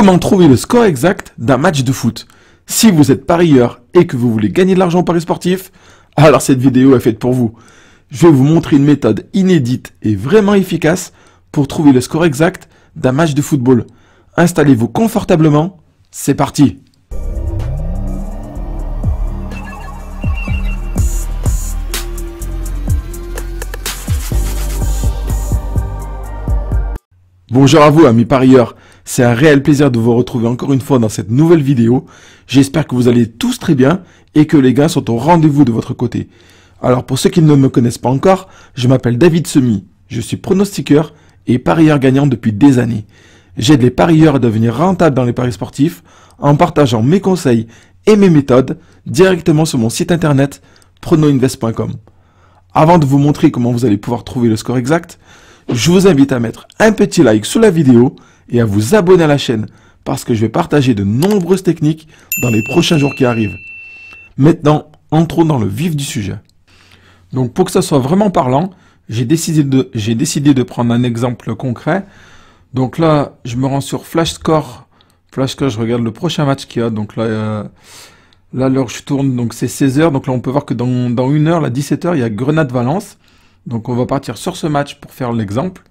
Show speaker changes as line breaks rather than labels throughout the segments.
Comment trouver le score exact d'un match de foot Si vous êtes parieur et que vous voulez gagner de l'argent en paris sportif, alors cette vidéo est faite pour vous. Je vais vous montrer une méthode inédite et vraiment efficace pour trouver le score exact d'un match de football. Installez-vous confortablement, c'est parti Bonjour à vous amis parieurs c'est un réel plaisir de vous retrouver encore une fois dans cette nouvelle vidéo. J'espère que vous allez tous très bien et que les gains sont au rendez-vous de votre côté. Alors pour ceux qui ne me connaissent pas encore, je m'appelle David Semi. Je suis pronostiqueur et parieur gagnant depuis des années. J'aide les parieurs à devenir rentables dans les paris sportifs en partageant mes conseils et mes méthodes directement sur mon site internet pronoinvest.com. Avant de vous montrer comment vous allez pouvoir trouver le score exact, je vous invite à mettre un petit like sous la vidéo et à vous abonner à la chaîne parce que je vais partager de nombreuses techniques dans les prochains jours qui arrivent. Maintenant, entrons dans le vif du sujet. Donc pour que ça soit vraiment parlant, j'ai décidé, de, décidé de prendre un exemple concret. Donc là, je me rends sur flash score flash Score, je regarde le prochain match qu'il y a. Donc là, euh, là l'heure je tourne, donc c'est 16h. Donc là, on peut voir que dans, dans une heure, la 17h, il y a Grenade-Valence. Donc on va partir sur ce match pour faire l'exemple.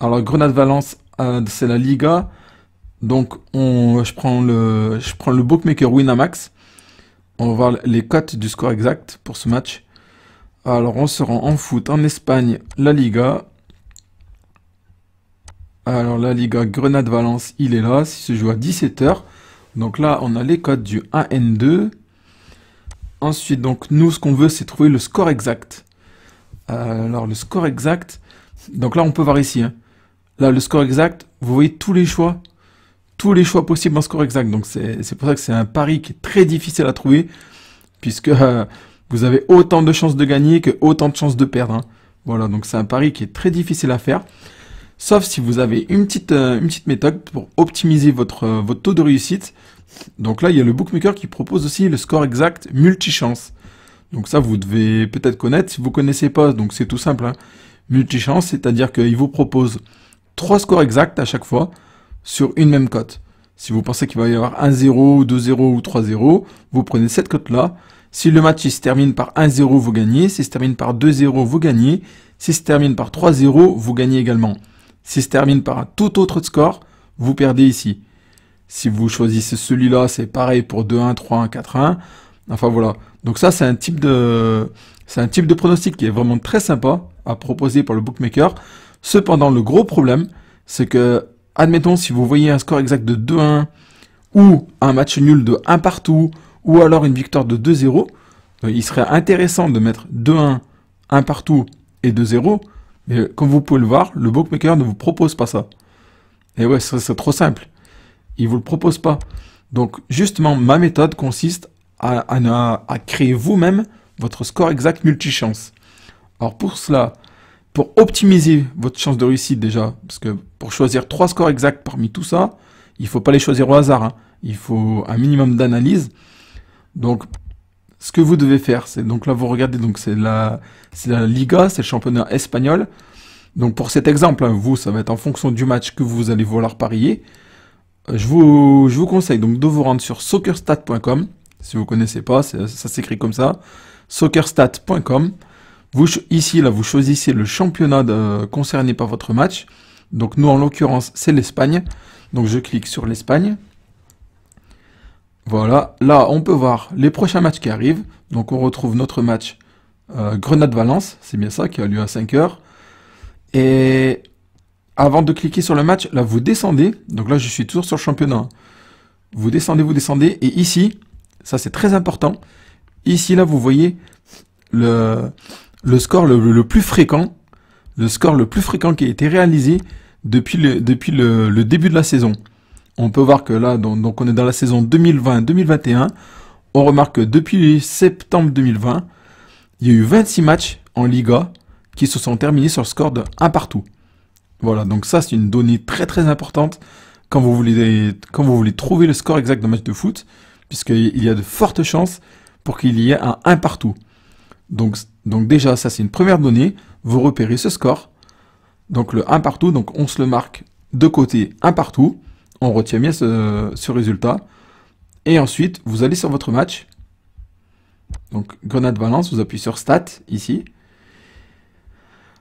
Alors Grenade-Valence c'est la Liga. Donc on, je, prends le, je prends le bookmaker Winamax. On va voir les cotes du score exact pour ce match. Alors on se rend en foot en Espagne, la Liga. Alors la Liga Grenade-Valence, il est là, il se joue à 17h. Donc là on a les cotes du 1N2. Ensuite donc nous ce qu'on veut c'est trouver le score exact. Euh, alors le score exact, donc là on peut voir ici. Hein. Là, le score exact, vous voyez tous les choix, tous les choix possibles en score exact. Donc c'est pour ça que c'est un pari qui est très difficile à trouver, puisque euh, vous avez autant de chances de gagner que autant de chances de perdre. Hein. Voilà, donc c'est un pari qui est très difficile à faire. Sauf si vous avez une petite, euh, une petite méthode pour optimiser votre, euh, votre taux de réussite. Donc là, il y a le bookmaker qui propose aussi le score exact multichance. Donc ça, vous devez peut-être connaître. Si vous ne connaissez pas, donc c'est tout simple. Hein. Multichance, c'est-à-dire qu'il vous propose 3 scores exacts à chaque fois sur une même cote. Si vous pensez qu'il va y avoir 1-0, 2-0 ou 3-0, vous prenez cette cote-là. Si le match se termine par 1-0, vous gagnez. Si il se termine par 2-0, vous gagnez. Si il se termine par 3-0, vous gagnez également. Si il se termine par un tout autre score, vous perdez ici. Si vous choisissez celui-là, c'est pareil pour 2-1, 3-1, 4-1. Enfin voilà. Donc ça, c'est un type de, c'est un type de pronostic qui est vraiment très sympa à proposer pour le bookmaker. Cependant, le gros problème, c'est que, admettons, si vous voyez un score exact de 2-1, ou un match nul de 1 partout, ou alors une victoire de 2-0, euh, il serait intéressant de mettre 2-1, 1 partout et 2-0, mais euh, comme vous pouvez le voir, le bookmaker ne vous propose pas ça. Et ouais, c'est trop simple. Il ne vous le propose pas. Donc justement, ma méthode consiste à, créer vous-même votre score exact multi-chance. Alors pour cela, pour optimiser votre chance de réussite déjà, parce que pour choisir trois scores exacts parmi tout ça, il ne faut pas les choisir au hasard, hein. il faut un minimum d'analyse. Donc, ce que vous devez faire, c'est donc là vous regardez, donc c'est la, la Liga, c'est le championnat espagnol. Donc pour cet exemple, hein, vous, ça va être en fonction du match que vous allez vouloir parier. Euh, je vous, je vous conseille donc de vous rendre sur soccerstat.com. Si vous ne connaissez pas, ça s'écrit comme ça. soccerstat.com. Vous, ici, là, vous choisissez le championnat concerné par votre match. Donc nous, en l'occurrence, c'est l'Espagne. Donc je clique sur l'Espagne. Voilà, là on peut voir les prochains matchs qui arrivent. Donc on retrouve notre match euh, Grenade-Valence, c'est bien ça, qui a lieu à 5h. Et avant de cliquer sur le match, là vous descendez. Donc là je suis toujours sur le championnat. Hein. Vous descendez, vous descendez. Et ici, ça c'est très important. Ici là vous voyez le, le score le, plus fréquent, le score le plus fréquent qui a été réalisé depuis le, depuis le, début de la saison. On peut voir que là, donc, on est dans la saison 2020-2021. On remarque que depuis septembre 2020, il y a eu 26 matchs en Liga qui se sont terminés sur le score de 1 partout. Voilà, donc ça c'est une donnée très très importante quand vous voulez, quand vous voulez trouver le score exact d'un match de foot, puisqu'il y a de fortes chances pour qu'il y ait un 1 partout. Donc donc déjà, ça c'est une première donnée. Vous repérez ce score. Donc le 1 partout, donc on se le marque de côté 1 partout. On retient bien ce, résultat. Et ensuite, vous allez sur votre match. Donc Grenade Balance, vous appuyez sur Stat ici.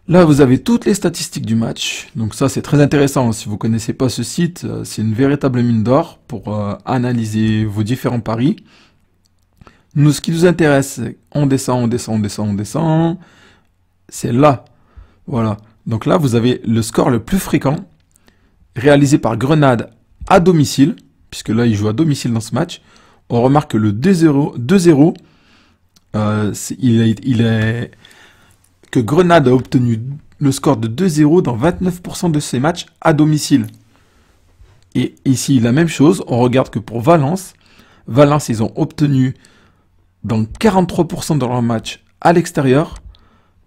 Là, vous avez toutes les statistiques du match. Donc ça, c'est très intéressant. Si vous ne connaissez pas ce site, euh, c'est une véritable mine d'or pour euh, analyser vos différents paris nous, ce qui nous intéresse, on descend, on descend, on descend, on descend. C'est là. Voilà. Donc là, vous avez le score le plus fréquent réalisé par Grenade à domicile, puisque là, il joue à domicile dans ce match. On remarque que le 2-0, euh, il, il est que Grenade a obtenu le score de 2-0 dans 29% de ses matchs à domicile. Et ici, la même chose, on regarde que pour Valence, Valence, ils ont obtenu dans 43% de leurs matchs à l'extérieur,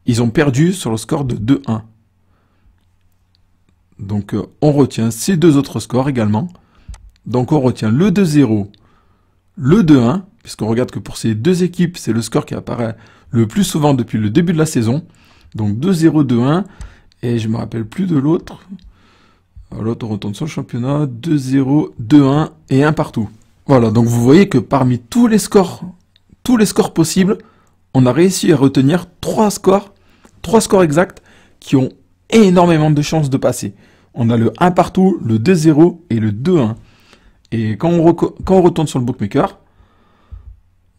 ils ont perdu sur le score de 2-1. Donc euh, on retient ces deux autres scores également. Donc on retient le 2-0, le 2-1, puisqu'on regarde que pour ces deux équipes, c'est le score qui apparaît le plus souvent depuis le début de la saison. Donc 2-0, 2-1, et je ne me rappelle plus de l'autre. Euh, l'autre on retourne sur le championnat, 2-0, 2-1 et 1 partout. Voilà, donc vous voyez que parmi tous les scores tous les scores possibles, on a réussi à retenir trois scores, trois scores exacts qui ont énormément de chances de passer. On a le 1 partout, le 2-0 et le 2-1. Et quand on, retourne sur le bookmaker,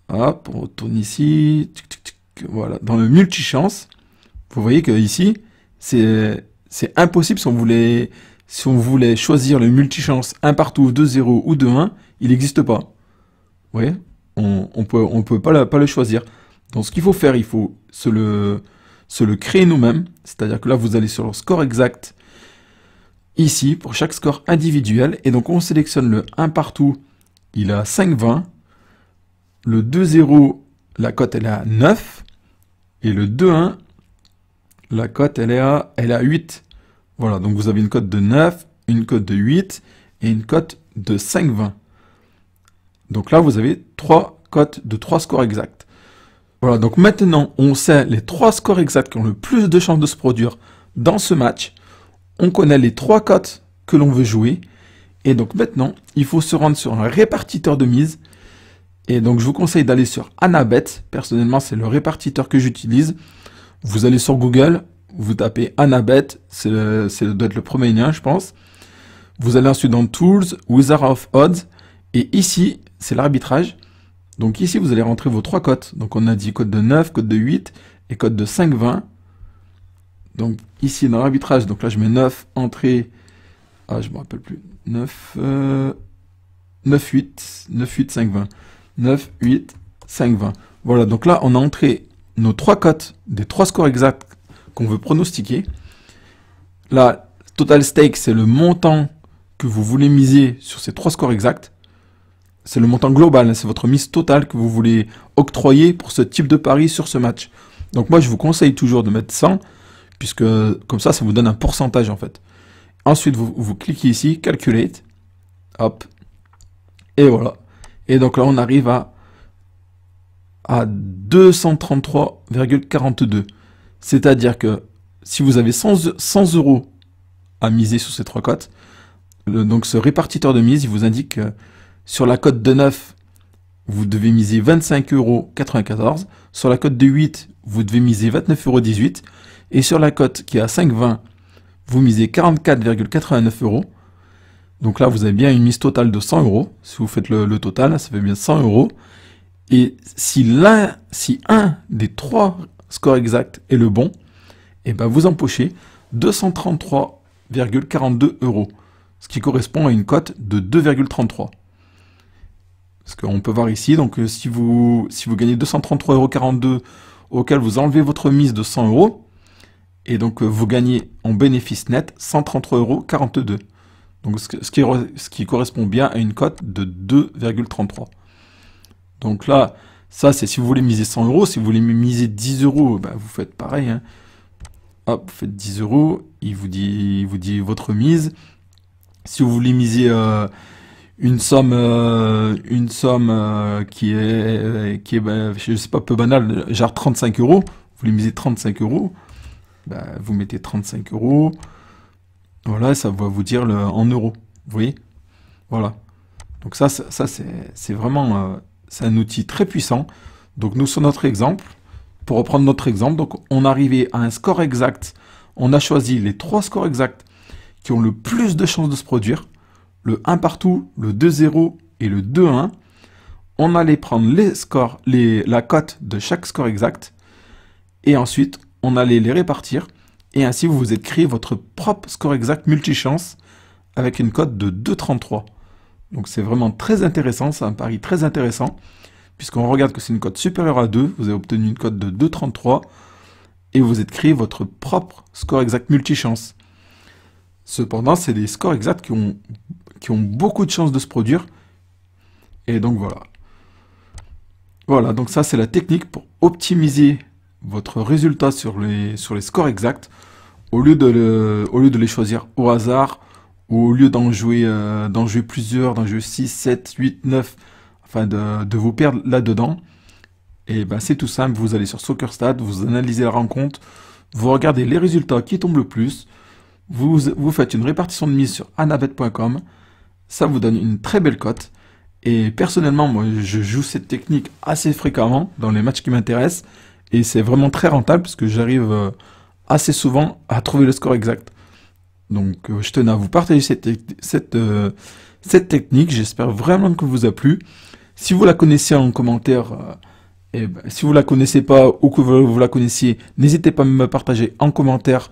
hop, on retourne ici, voilà, dans le multi-chance, vous voyez que ici, c'est impossible si on voulait si on voulait choisir le multi-chance 1 partout, 2-0 ou 2-1, il n'existe pas. Vous voyez on, peut, on peut pas, le choisir. Donc ce qu'il faut faire, il faut se le, se le créer nous-mêmes. C'est-à-dire que là, vous allez sur le score exact ici pour chaque score individuel. Et donc on sélectionne le 1 partout, il a 5 20 Le 2 0 la cote elle est à 9. Et le 2 1 la cote elle est à, elle est à 8. Voilà, donc vous avez une cote de 9, une cote de 8 et une cote de 5 20 donc là, vous avez trois cotes de trois scores exacts. Voilà, donc maintenant, on sait les trois scores exacts qui ont le plus de chances de se produire dans ce match. On connaît les trois cotes que l'on veut jouer. Et donc maintenant, il faut se rendre sur un répartiteur de mise. Et donc je vous conseille d'aller sur Anabet. Personnellement, c'est le répartiteur que j'utilise. Vous allez sur Google, vous tapez Anabet, c'est doit être le premier lien, je pense. Vous allez ensuite dans Tools, Wizard of Odds. Et ici, c'est l'arbitrage. Donc ici, vous allez rentrer vos trois cotes. Donc on a dit cote de 9, cote de 8 et cote de 5,20. Donc ici, dans l'arbitrage, donc là je mets 9, entrée, ah je me rappelle plus, 9, 9, 8, 9, 8, 5, 20. 9, 8, 5, 20. Voilà, donc là on a entré nos trois cotes des trois scores exacts qu'on veut pronostiquer. Là, total stake, c'est le montant que vous voulez miser sur ces trois scores exacts. C'est le montant global, c'est votre mise totale que vous voulez octroyer pour ce type de pari sur ce match. Donc moi, je vous conseille toujours de mettre 100, puisque comme ça, ça vous donne un pourcentage en fait. Ensuite, vous, cliquez ici, Calculate, hop, et voilà. Et donc là, on arrive à, à 233,42. C'est-à-dire que si vous avez 100, 100 euros à miser sur ces trois cotes, donc ce répartiteur de mise, il vous indique sur la cote de 9, vous devez miser 25,94€. Sur la cote de 8, vous devez miser euros. Et sur la cote qui est à 5,20, vous misez 44,89 44,89€. Donc là, vous avez bien une mise totale de 100 euros. Si vous faites le, total, ça fait bien 100 euros. Et si l'un, si un des trois scores exacts est le bon, eh ben vous empochez 233,42 euros, ce qui correspond à une cote de 2,33. Parce qu'on peut voir ici, donc euh, si vous, si vous gagnez 233,42€ auquel vous enlevez votre mise de 100 euros, et donc euh, vous gagnez en bénéfice net 133,42€. Donc ce, qui, ce qui correspond bien à une cote de 2,33. Donc là, ça c'est si vous voulez miser 100 euros, si vous voulez miser 10 euros, bah, vous faites pareil. Hein. Hop, vous faites 10 euros, il vous dit, vous dit votre mise. Si vous voulez miser euh, une somme euh, une somme euh, qui est euh, qui est bah, je sais pas peu banale genre 35 euros vous les misez 35 euros bah, vous mettez 35 euros voilà ça va vous dire le, en euros vous voyez voilà donc ça ça, ça c'est vraiment c'est un outil très puissant donc nous sur notre exemple pour reprendre notre exemple donc on arrivait à un score exact on a choisi les trois scores exacts qui ont le plus de chances de se produire le 1 partout, le 2-0 et le 2-1. On allait prendre les scores, les, la cote de chaque score exact. Et ensuite, on allait les répartir. Et ainsi, vous vous êtes créé votre propre score exact multichance avec une cote de 2,33. Donc c'est vraiment très intéressant, c'est un pari très intéressant. Puisqu'on regarde que c'est une cote supérieure à 2, vous avez obtenu une cote de 2,33 et vous êtes créé votre propre score exact multichance. Cependant, c'est des scores exacts qui ont qui ont beaucoup de chances de se produire. Et donc voilà. Voilà, donc ça c'est la technique pour optimiser votre résultat sur les, sur les scores exacts au lieu, de au lieu de les choisir au hasard ou au lieu d'en jouer, euh, d'en jouer plusieurs, d'en jouer 6, 7, 8, 9, enfin de, vous perdre là-dedans. Et ben c'est tout simple, vous allez sur SoccerStat, vous analysez la rencontre, vous regardez les résultats qui tombent le plus, vous, vous faites une répartition de mise sur anabet.com, ça vous donne une très belle cote. Et personnellement, moi, je joue cette technique assez fréquemment dans les matchs qui m'intéressent. Et c'est vraiment très rentable puisque j'arrive euh, assez souvent à trouver le score exact. Donc, euh, je tenais à vous partager cette, euh, cette, technique. J'espère vraiment que vous a plu. Si vous la connaissez en commentaire, et eh ben, si vous la connaissez pas ou que vous la connaissiez, n'hésitez pas à me partager en commentaire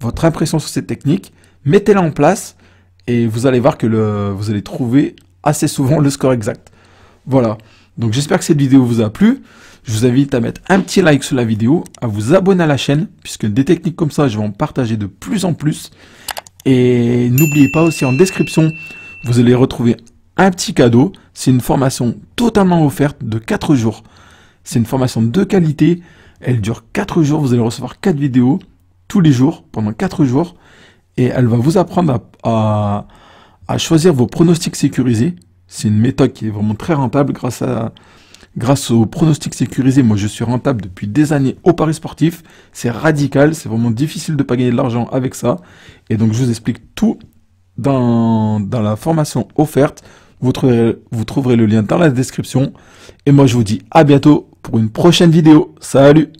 votre impression sur cette technique. Mettez-la en place et vous allez voir que le, vous allez trouver assez souvent le score exact. Voilà. Donc j'espère que cette vidéo vous a plu. Je vous invite à mettre un petit like sur la vidéo, à vous abonner à la chaîne, puisque des techniques comme ça, je vais en partager de plus en plus. Et n'oubliez pas aussi en description, vous allez retrouver un petit cadeau. C'est une formation totalement offerte de 4 jours. C'est une formation de qualité. Elle dure 4 jours. Vous allez recevoir 4 vidéos tous les jours, pendant 4 jours et elle va vous apprendre à, à, choisir vos pronostics sécurisés. C'est une méthode qui est vraiment très rentable grâce à grâce aux pronostics sécurisés. Moi, je suis rentable depuis des années au Paris sportif. C'est radical, c'est vraiment difficile de pas gagner de l'argent avec ça. Et donc, je vous explique tout dans, dans la formation offerte. Vous vous trouverez le lien dans la description. Et moi, je vous dis à bientôt pour une prochaine vidéo. Salut